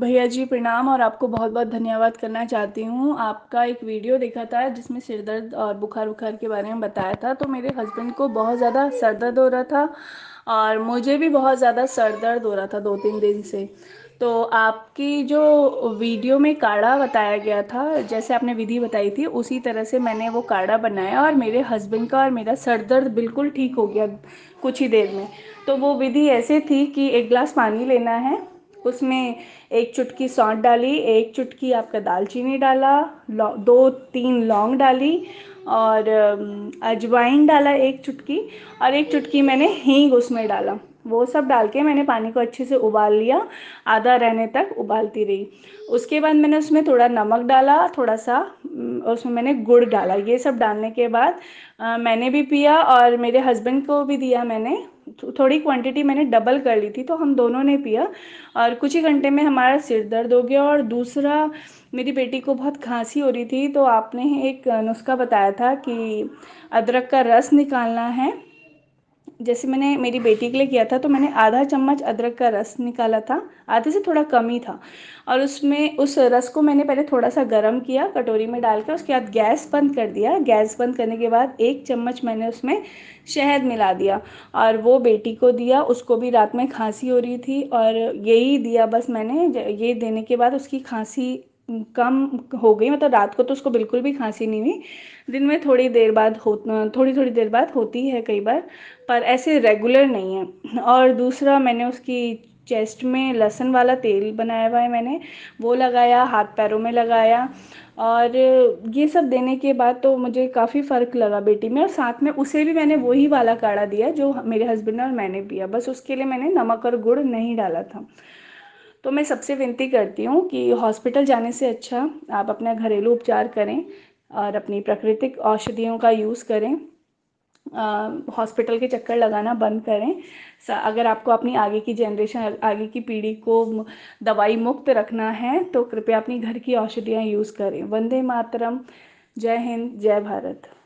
भैया जी प्रणाम और आपको बहुत बहुत धन्यवाद करना चाहती हूँ आपका एक वीडियो देखा था जिसमें सिरदर्द और बुखार बुखार के बारे में बताया था तो मेरे हस्बैंड को बहुत ज़्यादा सर दर्द हो रहा था और मुझे भी बहुत ज़्यादा सर दर्द हो रहा था दो तीन दिन से तो आपकी जो वीडियो में काढ़ा बताया गया था जैसे आपने विधि बताई थी उसी तरह से मैंने वो काढ़ा बनाया और मेरे हस्बैंड का और मेरा सर दर्द बिल्कुल ठीक हो गया कुछ ही देर में तो वो विधि ऐसे थी कि एक गिलास पानी लेना है उसमें एक चुटकी सौंठ डाली एक चुटकी आपका दालचीनी डाला दो तीन लौंग डाली और अजवाइन डाला एक चुटकी और एक चुटकी मैंने हींग उसमें डाला वो सब डाल के मैंने पानी को अच्छे से उबाल लिया आधा रहने तक उबालती रही उसके बाद मैंने उसमें थोड़ा नमक डाला थोड़ा सा उसमें मैंने गुड़ डाला ये सब डालने के बाद मैंने भी पिया और मेरे हस्बैंड को भी दिया मैंने तो थोड़ी क्वांटिटी मैंने डबल कर ली थी तो हम दोनों ने पिया और कुछ ही घंटे में हमारा सिर दर्द हो गया और दूसरा मेरी बेटी को बहुत खांसी हो रही थी तो आपने एक नुस्खा बताया था कि अदरक का रस निकालना है जैसे मैंने मेरी बेटी के लिए किया था तो मैंने आधा चम्मच अदरक का रस निकाला था आधे से थोड़ा कम ही था और उसमें उस रस को मैंने पहले थोड़ा सा गर्म किया कटोरी में डाल के उसके बाद गैस बंद कर दिया गैस बंद करने के बाद एक चम्मच मैंने उसमें शहद मिला दिया और वो बेटी को दिया उसको भी रात में खांसी हो रही थी और यही दिया बस मैंने ये देने के बाद उसकी खांसी कम हो गई मतलब रात को तो उसको बिल्कुल भी खांसी नहीं हुई दिन में थोड़ी देर बाद हो थोड़ी थोड़ी देर बाद होती है कई बार पर ऐसे रेगुलर नहीं है और दूसरा मैंने उसकी चेस्ट में लहसुन वाला तेल बनाया हुआ है मैंने वो लगाया हाथ पैरों में लगाया और ये सब देने के बाद तो मुझे काफ़ी फ़र्क लगा बेटी में और साथ में उसे भी मैंने वही वाला काढ़ा दिया जो मेरे हस्बैंड और मैंने पिया बस उसके लिए मैंने नमक और गुड़ नहीं डाला था तो मैं सबसे विनती करती हूँ कि हॉस्पिटल जाने से अच्छा आप अपना घरेलू उपचार करें और अपनी प्राकृतिक औषधियों का यूज़ करें हॉस्पिटल के चक्कर लगाना बंद करें अगर आपको अपनी आगे की जनरेशन आगे की पीढ़ी को दवाई मुक्त रखना है तो कृपया अपनी घर की औषधियाँ यूज़ करें वंदे मातरम जय हिंद जय भारत